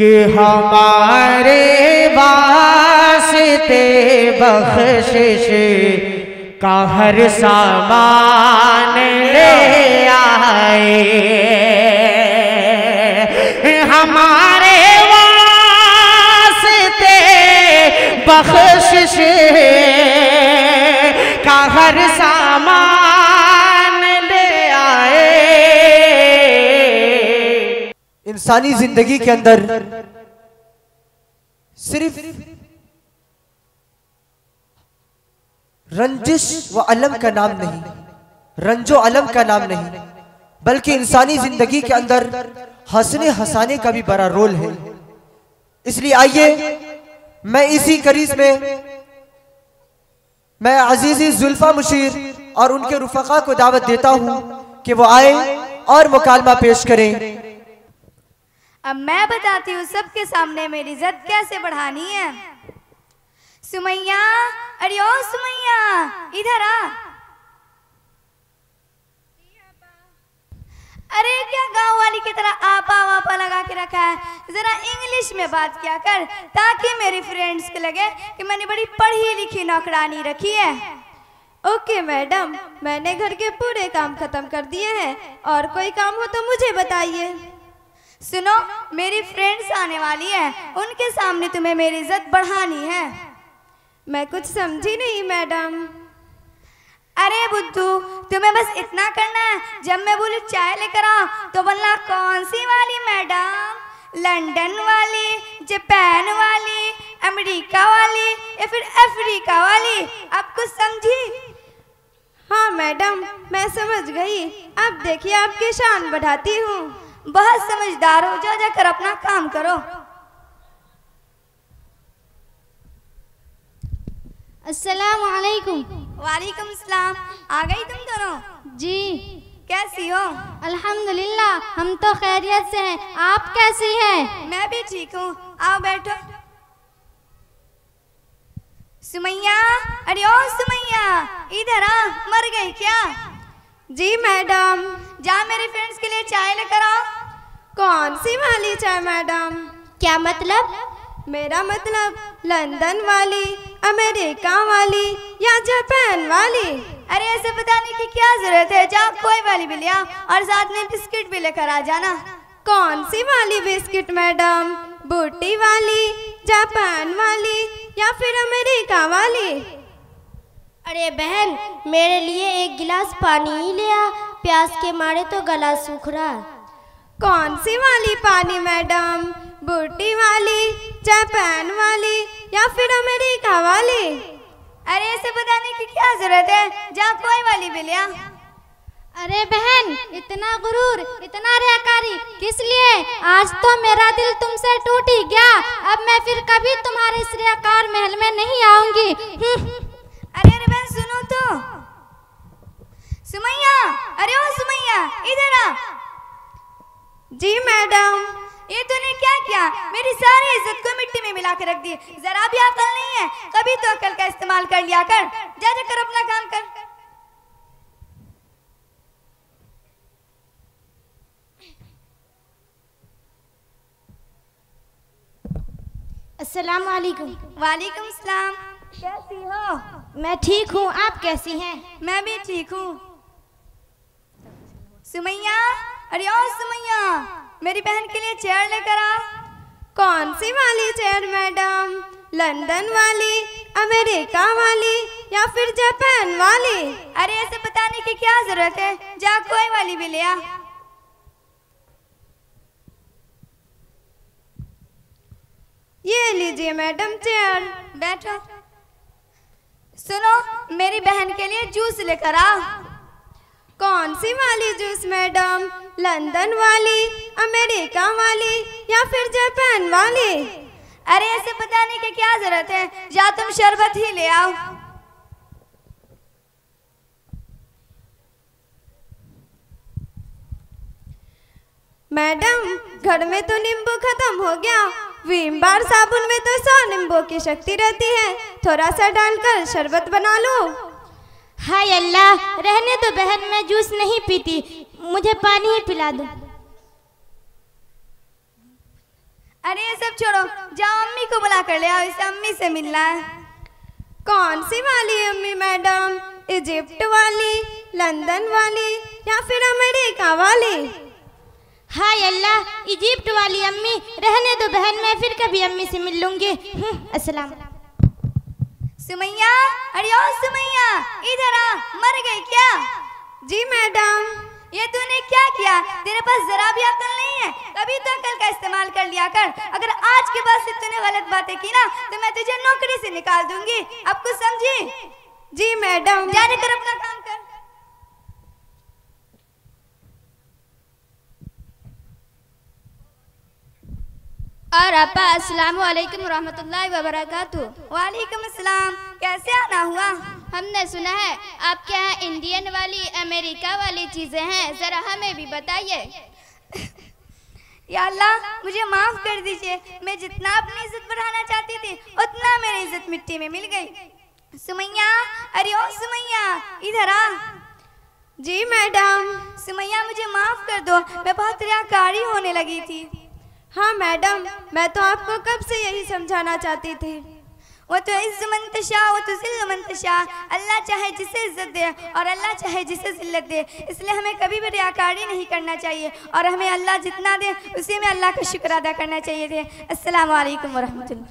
कि हमारे वास्ते बख्शिश का हर सामान ले आए हमारे वास्ते बख्शिश का हर सामान इंसानी जिंदगी के अंदर सिर्फ रंजिश व अलम का नाम नहीं रंजो अलम का नाम नहीं बल्कि इंसानी जिंदगी के अंदर हंसने हंसाने का भी बड़ा रोल है इसलिए आइए मैं इसी करीज में मैं अजीजी जुल्फा मुशीर और उनके रुफका को दावत देता हूं कि वो आए और मुकालमा पेश करें अब मैं बताती हूँ सबके सामने मेरी इज्जत कैसे बढ़ानी है सुमैया अरे ओ सुमैया इधर आ अरे क्या गांव वाली की तरह आपा वापा लगा के रखा है जरा इंग्लिश में बात किया कर ताकि मेरी फ्रेंड्स को लगे कि मैंने बड़ी पढ़ी लिखी नौकरानी रखी है ओके मैडम मैंने घर के पूरे काम खत्म कर दिए हैं और कोई काम हो तो मुझे बताइए सुनो मेरी फ्रेंड्स आने वाली है उनके सामने तुम्हें मेरी इज्जत बढ़ानी है मैं कुछ समझी नहीं मैडम अरे बुद्धू तुम्हें बस इतना करना है जब मैं बोली चाय लेकर आ तो बोलना कौन सी वाली मैडम लंदन वाली जापान वाली अमेरिका वाली या फिर अफ्रीका वाली आप कुछ समझी हाँ मैडम मैं समझ गई अब देखिए आपकी शान बढ़ाती हूँ बहुत समझदार हो जा जाकर अपना काम करो अस्सलाम वालेकुम वालेकुम सलाम आ गई तुम दोनों जी कैसी हो अल्हम्दुलिल्लाह हम तो खैरियत से हैं आप कैसी हैं मैं भी ठीक हूँ आओ बैठो सुमैया अरे ओ सुमैया इधर आ मर गई क्या जी मैडम जा मेरी फ्रेंड्स के लिए चाय लेकर आओ कौन सी वाली चाय मैडम क्या मतलब मेरा मतलब लंदन वाली अमेरिका वाली या जापान वाली अरे ऐसे बताने की क्या जरूरत है जा कोई वाली भी लिया और साथ में बिस्किट भी लेकर आ जाना कौन सी वाली बिस्किट मैडम बूटी वाली जापान वाली या फिर अमेरिका वाली अरे बहन मेरे लिए एक गिलास पानी ही ले आ प्यास के मारे तो गला सूख रहा कौन सी वाली पानी मैडम बूटी वाली चाहे पैन वाली या फिर अमेरिका वाली अरे ऐसे बताने की क्या जरूरत है जा कोई वाली मिलिया अरे बहन इतना गुरूर इतना रियाकारी किस लिए आज तो मेरा दिल तुमसे टूट ही गया अब मैं फिर कभी तुम्हारे इस रियाकार महल में नहीं आऊंगी हम्म। जी मैडम ये तूने क्या किया मेरी सारी इज्जत को मिट्टी में मिला के रख दी जरा भी अकल नहीं है कभी तो अकल का इस्तेमाल कर लिया कर जा कर अपना काम कर अस्सलाम वालेकुम वालेकुम सलाम कैसी हो मैं ठीक हूँ आप कैसी हैं मैं भी ठीक हूँ सुमैया अरे और सुमैया मेरी बहन के लिए चेयर लेकर आ कौन सी वाली चेयर मैडम लंदन वाली अमेरिका वाली या फिर जापान वाली अरे ऐसे बताने की क्या जरूरत है जा कोई वाली भी ले आ ये लीजिए मैडम चेयर बैठो सुनो मेरी बहन के लिए जूस लेकर आ कौन सी वाली जूस मैडम लंदन वाली अमेरिका वाली या फिर जापान वाली अरे ऐसे बताने की क्या जरूरत है या तुम शरबत ही ले आओ मैडम घर में तो नींबू खत्म हो गया विम बार साबुन में तो सौ नींबू की शक्ति रहती है थोड़ा सा डालकर शरबत बना लो हाय अल्लाह रहने दो बहन मैं जूस नहीं पीती मुझे पानी ही पिला दो अरे ये सब छोड़ो जाओ अम्मी को बुला कर ले आओ इसे अम्मी से मिलना है कौन सी वाली अम्मी मैडम इजिप्ट वाली लंदन वाली या फिर अमेरिका वाली हाय अल्लाह इजिप्ट वाली अम्मी रहने दो बहन मैं फिर कभी अम्मी से मिल लूँगी हम्म, असलम सुमैया अरे ओ सुमैया इधर आ मर गए क्या जी मैडम ये तूने क्या किया तेरे पास जरा भी अकल नहीं है कभी तो अकल का इस्तेमाल कर लिया कर अगर आज के बाद से तूने गलत बातें की ना तो मैं तुझे नौकरी से निकाल दूंगी अब कुछ समझी जी मैडम जाने कर अपना काम और अब्बा अस्सलाम वालेकुम रहमतुल्लाहि व वालेकुम अस्सलाम कैसे आना हुआ हमने सुना है आपके यहाँ इंडियन वाली अमेरिका वाली चीज़ें हैं ज़रा हमें भी बताइए या अल्लाह मुझे माफ़ कर दीजिए मैं जितना अपनी इज्जत बढ़ाना चाहती थी उतना मेरी इज्जत मिट्टी में मिल गई सुमैया अरे ओ सुमैया इधर आ जी मैडम सुमैया मुझे माफ़ कर दो मैं बहुत रियाकारी होने लगी थी हाँ मैडम मैं तो आपको कब से यही समझाना चाहती थी वो तो इज्जमन तशा वो तो जिल्लमन तशा अल्लाह चाहे जिसे इज्जत दे और अल्लाह चाहे जिसे जिल्लत दे इसलिए हमें कभी भी रियाकारी नहीं करना चाहिए और हमें अल्लाह जितना दे उसी में अल्लाह का शुक्र अदा करना चाहिए थे असलकम वरह